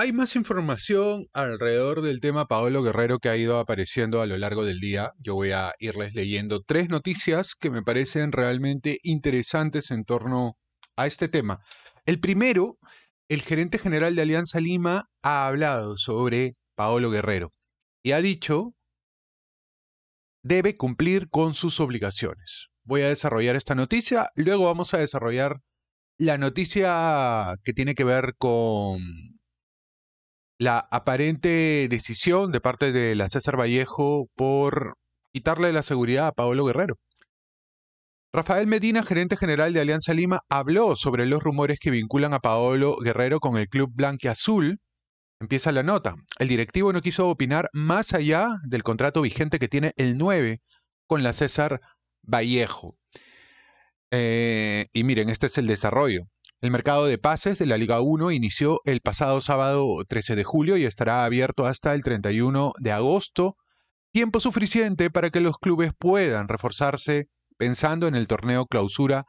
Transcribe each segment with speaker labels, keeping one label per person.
Speaker 1: Hay más información alrededor del tema Paolo Guerrero que ha ido apareciendo a lo largo del día. Yo voy a irles leyendo tres noticias que me parecen realmente interesantes en torno a este tema. El primero, el gerente general de Alianza Lima ha hablado sobre Paolo Guerrero y ha dicho debe cumplir con sus obligaciones. Voy a desarrollar esta noticia, luego vamos a desarrollar la noticia que tiene que ver con la aparente decisión de parte de la César Vallejo por quitarle la seguridad a Paolo Guerrero. Rafael Medina, gerente general de Alianza Lima, habló sobre los rumores que vinculan a Paolo Guerrero con el club blanquiazul. Empieza la nota. El directivo no quiso opinar más allá del contrato vigente que tiene el 9 con la César Vallejo. Eh, y miren, este es el desarrollo. El mercado de pases de la Liga 1 inició el pasado sábado 13 de julio y estará abierto hasta el 31 de agosto, tiempo suficiente para que los clubes puedan reforzarse pensando en el torneo clausura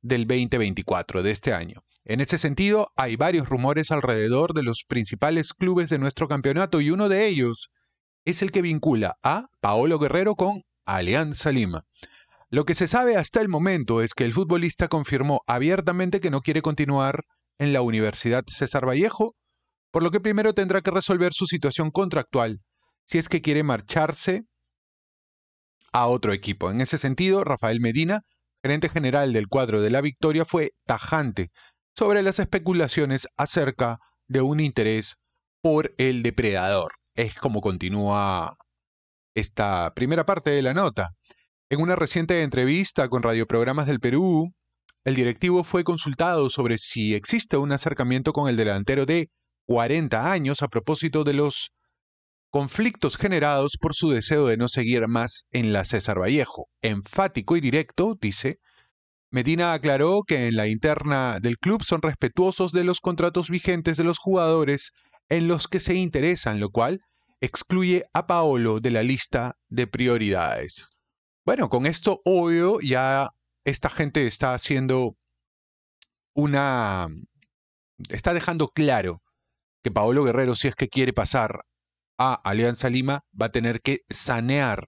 Speaker 1: del 2024 de este año. En ese sentido, hay varios rumores alrededor de los principales clubes de nuestro campeonato y uno de ellos es el que vincula a Paolo Guerrero con Alianza Lima. Lo que se sabe hasta el momento es que el futbolista confirmó abiertamente que no quiere continuar en la Universidad César Vallejo, por lo que primero tendrá que resolver su situación contractual si es que quiere marcharse a otro equipo. En ese sentido, Rafael Medina, gerente general del cuadro de la Victoria, fue tajante sobre las especulaciones acerca de un interés por el depredador. Es como continúa esta primera parte de la nota. En una reciente entrevista con radioprogramas del Perú, el directivo fue consultado sobre si existe un acercamiento con el delantero de 40 años a propósito de los conflictos generados por su deseo de no seguir más en la César Vallejo. Enfático y directo, dice, Medina aclaró que en la interna del club son respetuosos de los contratos vigentes de los jugadores en los que se interesan, lo cual excluye a Paolo de la lista de prioridades. Bueno, con esto obvio ya esta gente está haciendo una... está dejando claro que Paolo Guerrero, si es que quiere pasar a Alianza Lima, va a tener que sanear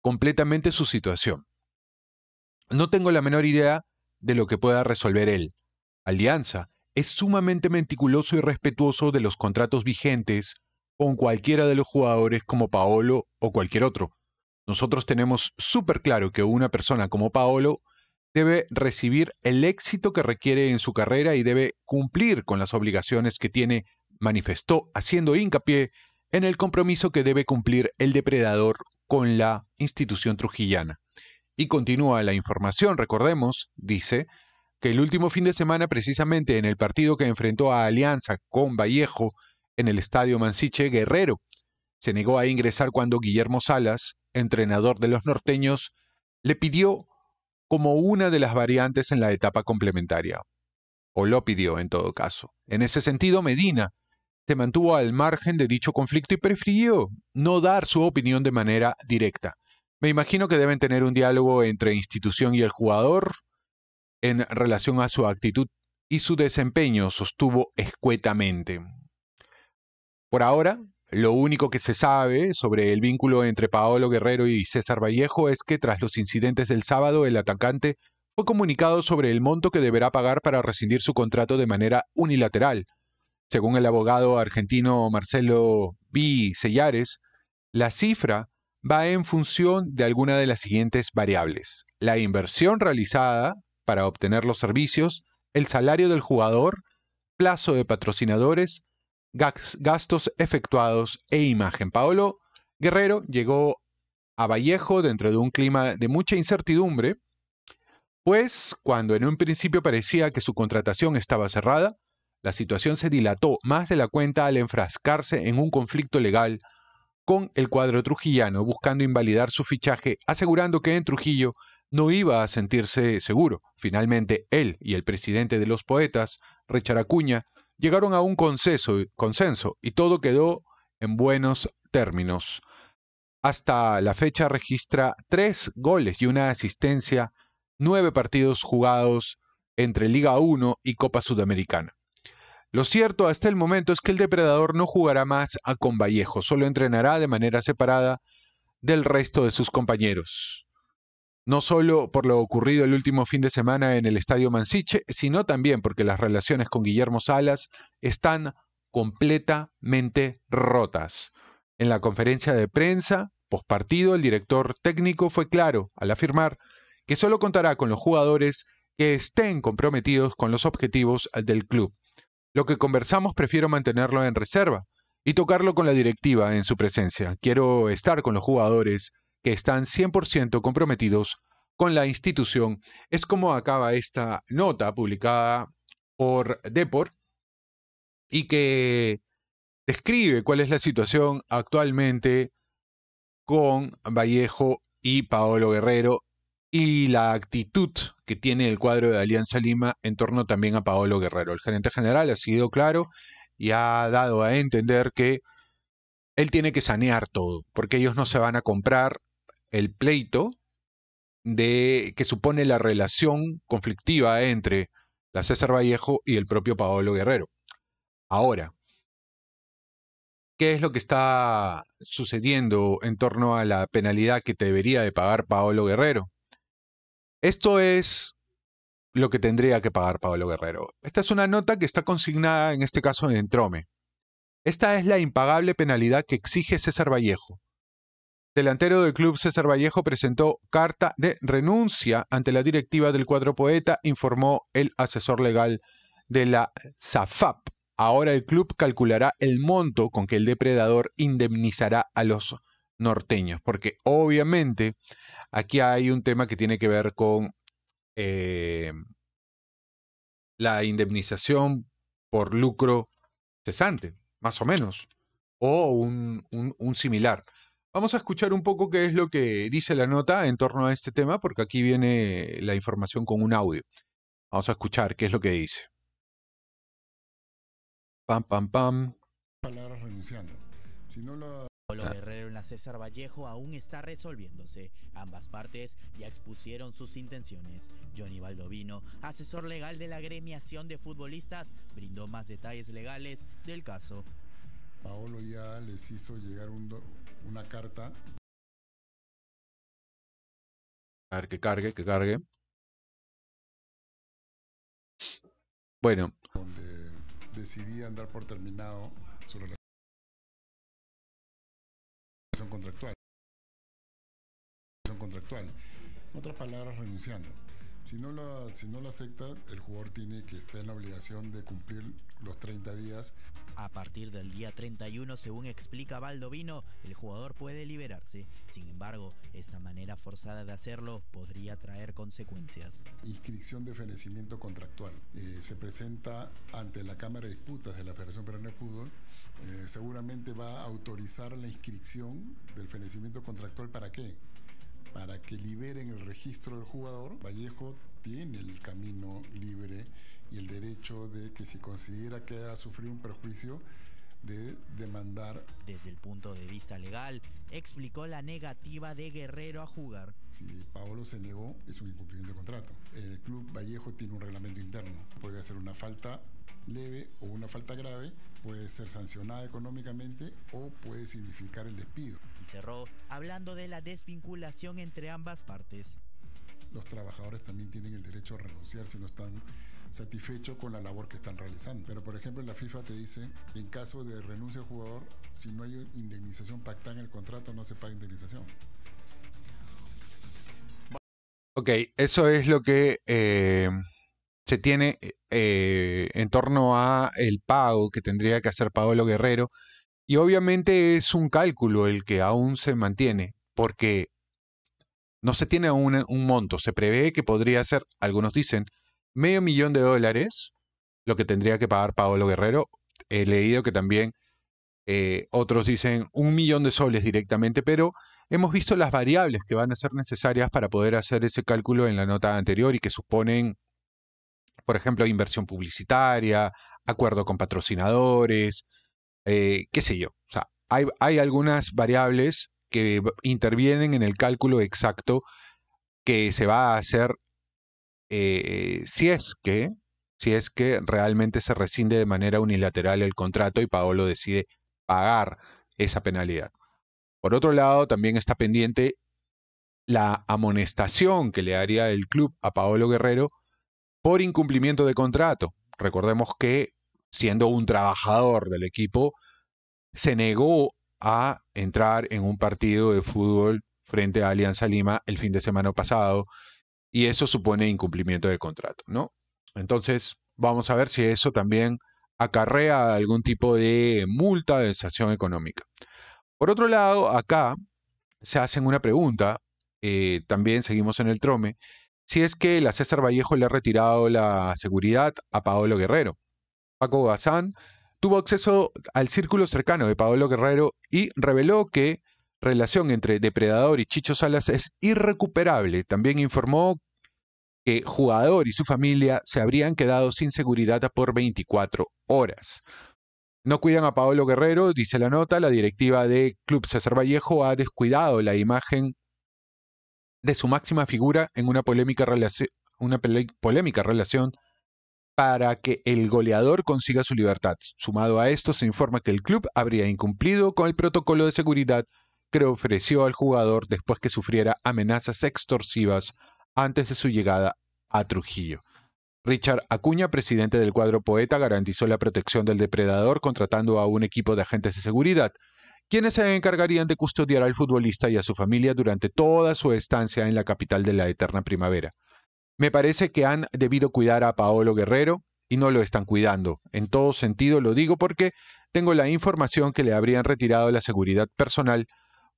Speaker 1: completamente su situación. No tengo la menor idea de lo que pueda resolver él. Alianza es sumamente meticuloso y respetuoso de los contratos vigentes con cualquiera de los jugadores como Paolo o cualquier otro. Nosotros tenemos súper claro que una persona como Paolo debe recibir el éxito que requiere en su carrera y debe cumplir con las obligaciones que tiene, manifestó haciendo hincapié en el compromiso que debe cumplir el depredador con la institución trujillana. Y continúa la información, recordemos, dice, que el último fin de semana, precisamente en el partido que enfrentó a Alianza con Vallejo en el estadio Mansiche Guerrero, se negó a ingresar cuando Guillermo Salas, entrenador de los norteños, le pidió como una de las variantes en la etapa complementaria. O lo pidió en todo caso. En ese sentido, Medina se mantuvo al margen de dicho conflicto y prefirió no dar su opinión de manera directa. Me imagino que deben tener un diálogo entre institución y el jugador en relación a su actitud y su desempeño, sostuvo escuetamente. Por ahora, lo único que se sabe sobre el vínculo entre Paolo Guerrero y César Vallejo es que tras los incidentes del sábado el atacante fue comunicado sobre el monto que deberá pagar para rescindir su contrato de manera unilateral. Según el abogado argentino Marcelo B. Sellares, la cifra va en función de alguna de las siguientes variables. La inversión realizada para obtener los servicios, el salario del jugador, plazo de patrocinadores, gastos efectuados e imagen. Paolo Guerrero llegó a Vallejo dentro de un clima de mucha incertidumbre, pues cuando en un principio parecía que su contratación estaba cerrada, la situación se dilató más de la cuenta al enfrascarse en un conflicto legal con el cuadro trujillano, buscando invalidar su fichaje, asegurando que en Trujillo no iba a sentirse seguro. Finalmente, él y el presidente de los poetas, Richard Acuña, llegaron a un consenso, y todo quedó en buenos términos. Hasta la fecha registra tres goles y una asistencia, nueve partidos jugados entre Liga 1 y Copa Sudamericana. Lo cierto hasta el momento es que el depredador no jugará más a Convallejo, solo entrenará de manera separada del resto de sus compañeros no solo por lo ocurrido el último fin de semana en el Estadio Mansiche, sino también porque las relaciones con Guillermo Salas están completamente rotas. En la conferencia de prensa, postpartido, el director técnico fue claro al afirmar que solo contará con los jugadores que estén comprometidos con los objetivos del club. Lo que conversamos prefiero mantenerlo en reserva y tocarlo con la directiva en su presencia. Quiero estar con los jugadores que están 100% comprometidos con la institución. Es como acaba esta nota publicada por Depor y que describe cuál es la situación actualmente con Vallejo y Paolo Guerrero y la actitud que tiene el cuadro de Alianza Lima en torno también a Paolo Guerrero. El gerente general ha sido claro y ha dado a entender que él tiene que sanear todo, porque ellos no se van a comprar el pleito de, que supone la relación conflictiva entre la César Vallejo y el propio Paolo Guerrero. Ahora, ¿qué es lo que está sucediendo en torno a la penalidad que debería de pagar Paolo Guerrero? Esto es lo que tendría que pagar Paolo Guerrero. Esta es una nota que está consignada en este caso en Entrome. Esta es la impagable penalidad que exige César Vallejo delantero del club César Vallejo presentó carta de renuncia ante la directiva del cuadro poeta, informó el asesor legal de la SAFAP. Ahora el club calculará el monto con que el depredador indemnizará a los norteños, porque obviamente aquí hay un tema que tiene que ver con eh, la indemnización por lucro cesante, más o menos, o un similar. Vamos a escuchar un poco qué es lo que dice la nota en torno a este tema, porque aquí viene la información con un audio. Vamos a escuchar qué es lo que dice. Pam, pam, pam.
Speaker 2: Palabras renunciando. Si no lo... Ah. Guerrero en la César Vallejo aún está resolviéndose. Ambas partes ya expusieron sus intenciones. Johnny Baldovino, asesor legal de la gremiación de futbolistas, brindó más detalles legales del caso. Paolo ya les hizo llegar un, una carta.
Speaker 1: A ver, que cargue, que cargue. Bueno. Donde decidí andar por terminado su relación contractual.
Speaker 2: Contractual. En otras palabras, renunciando. Si no, lo, acepta, el jugador tiene que estar en la obligación de cumplir los 30 días. A partir del día 31, según explica Baldovino, el jugador puede liberarse. Sin embargo, esta manera forzada de hacerlo podría traer consecuencias. Inscripción de fenecimiento contractual. Eh, se presenta ante la Cámara de Disputas de la Federación Peruana de Fútbol. Eh, seguramente va a autorizar la inscripción del fenecimiento contractual. ¿Para qué? para que liberen el registro del jugador, Vallejo tiene el camino libre y el derecho de que si considera que ha sufrido un perjuicio, de demandar. Desde el punto de vista legal, explicó la negativa de Guerrero a jugar. Si Paolo se negó, es un incumplimiento de contrato. El club Vallejo tiene un reglamento interno. puede ser una falta leve o una falta grave, puede ser sancionada económicamente o puede significar el despido y cerró
Speaker 1: hablando de la
Speaker 2: desvinculación entre ambas partes. Los trabajadores también tienen el derecho a renunciar si no están satisfechos con la labor que están realizando. Pero por ejemplo la FIFA te dice, en caso de renuncia al jugador, si no hay indemnización pactada en el contrato, no se paga indemnización.
Speaker 1: Ok, eso es lo que eh, se tiene eh, en torno a el pago que tendría que hacer Paolo Guerrero y obviamente es un cálculo el que aún se mantiene, porque no se tiene un, un monto, se prevé que podría ser, algunos dicen, medio millón de dólares, lo que tendría que pagar Paolo Guerrero. He leído que también eh, otros dicen un millón de soles directamente, pero hemos visto las variables que van a ser necesarias para poder hacer ese cálculo en la nota anterior y que suponen, por ejemplo, inversión publicitaria, acuerdo con patrocinadores, eh, qué sé yo, o sea, hay, algunas variables que intervienen en el cálculo exacto que se va a hacer eh, si es que si es que realmente se rescinde de manera unilateral el contrato y Paolo decide pagar esa penalidad. Por otro lado, también está pendiente la amonestación que le haría el club a Paolo Guerrero por incumplimiento de contrato. Recordemos que siendo un trabajador del equipo, se negó a entrar en un partido de fútbol frente a Alianza Lima el fin de semana pasado y eso supone incumplimiento de contrato, ¿no? Entonces, vamos a ver si eso también acarrea algún tipo de multa de sanción económica. Por otro lado, acá se hacen una pregunta, eh, también seguimos en el trome, si es que la César Vallejo le ha retirado la seguridad a Paolo Guerrero. Paco Gazán, tuvo acceso al círculo cercano de Paolo Guerrero y reveló que relación entre Depredador y Chicho Salas es irrecuperable. También informó que jugador y su familia se habrían quedado sin seguridad por 24 horas. No cuidan a Paolo Guerrero, dice la nota, la directiva de Club César Vallejo ha descuidado la imagen de su máxima figura en una polémica, una polémica relación para que el goleador consiga su libertad. Sumado a esto, se informa que el club habría incumplido con el protocolo de seguridad que ofreció al jugador después que sufriera amenazas extorsivas antes de su llegada a Trujillo. Richard Acuña, presidente del cuadro Poeta, garantizó la protección del depredador contratando a un equipo de agentes de seguridad, quienes se encargarían de custodiar al futbolista y a su familia durante toda su estancia en la capital de la eterna primavera. Me parece que han debido cuidar a Paolo Guerrero y no lo están cuidando. En todo sentido lo digo porque tengo la información que le habrían retirado la seguridad personal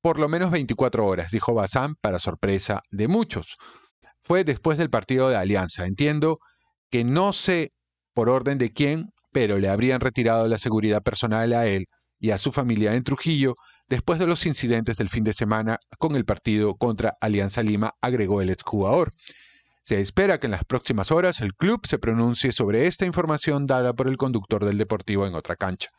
Speaker 1: por lo menos 24 horas, dijo Bazán para sorpresa de muchos. Fue después del partido de Alianza. Entiendo que no sé por orden de quién, pero le habrían retirado la seguridad personal a él y a su familia en Trujillo después de los incidentes del fin de semana con el partido contra Alianza Lima, agregó el exjugador. Se espera que en las próximas horas el club se pronuncie sobre esta información dada por el conductor del Deportivo en otra cancha,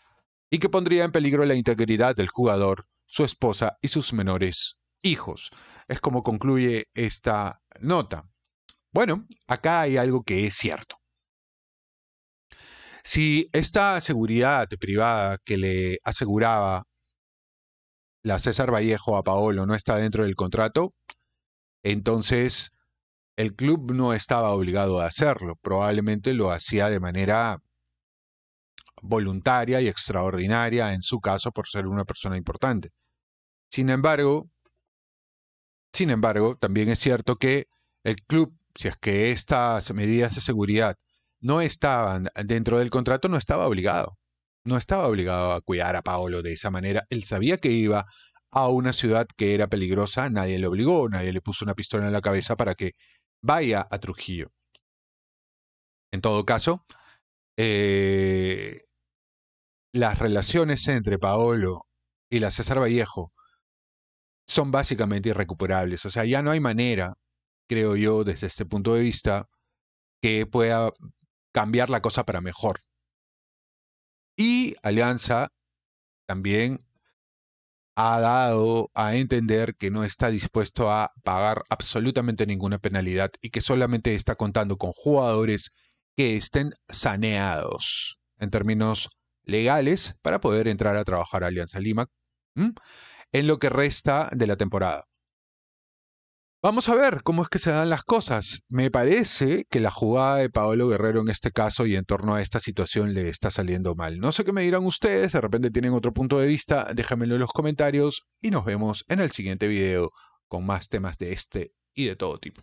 Speaker 1: y que pondría en peligro la integridad del jugador, su esposa y sus menores hijos. Es como concluye esta nota. Bueno, acá hay algo que es cierto. Si esta seguridad privada que le aseguraba la César Vallejo a Paolo no está dentro del contrato, entonces el club no estaba obligado a hacerlo, probablemente lo hacía de manera voluntaria y extraordinaria, en su caso, por ser una persona importante. Sin embargo, sin embargo, también es cierto que el club, si es que estas medidas de seguridad no estaban dentro del contrato, no estaba obligado. No estaba obligado a cuidar a Paolo de esa manera. Él sabía que iba a una ciudad que era peligrosa, nadie le obligó, nadie le puso una pistola en la cabeza para que vaya a Trujillo. En todo caso, eh, las relaciones entre Paolo y la César Vallejo son básicamente irrecuperables. O sea, ya no hay manera, creo yo, desde este punto de vista, que pueda cambiar la cosa para mejor. Y Alianza también ha dado a entender que no está dispuesto a pagar absolutamente ninguna penalidad y que solamente está contando con jugadores que estén saneados en términos legales para poder entrar a trabajar a Alianza Lima en lo que resta de la temporada. Vamos a ver cómo es que se dan las cosas. Me parece que la jugada de Paolo Guerrero en este caso y en torno a esta situación le está saliendo mal. No sé qué me dirán ustedes, de repente tienen otro punto de vista, déjamelo en los comentarios y nos vemos en el siguiente video con más temas de este y de todo tipo.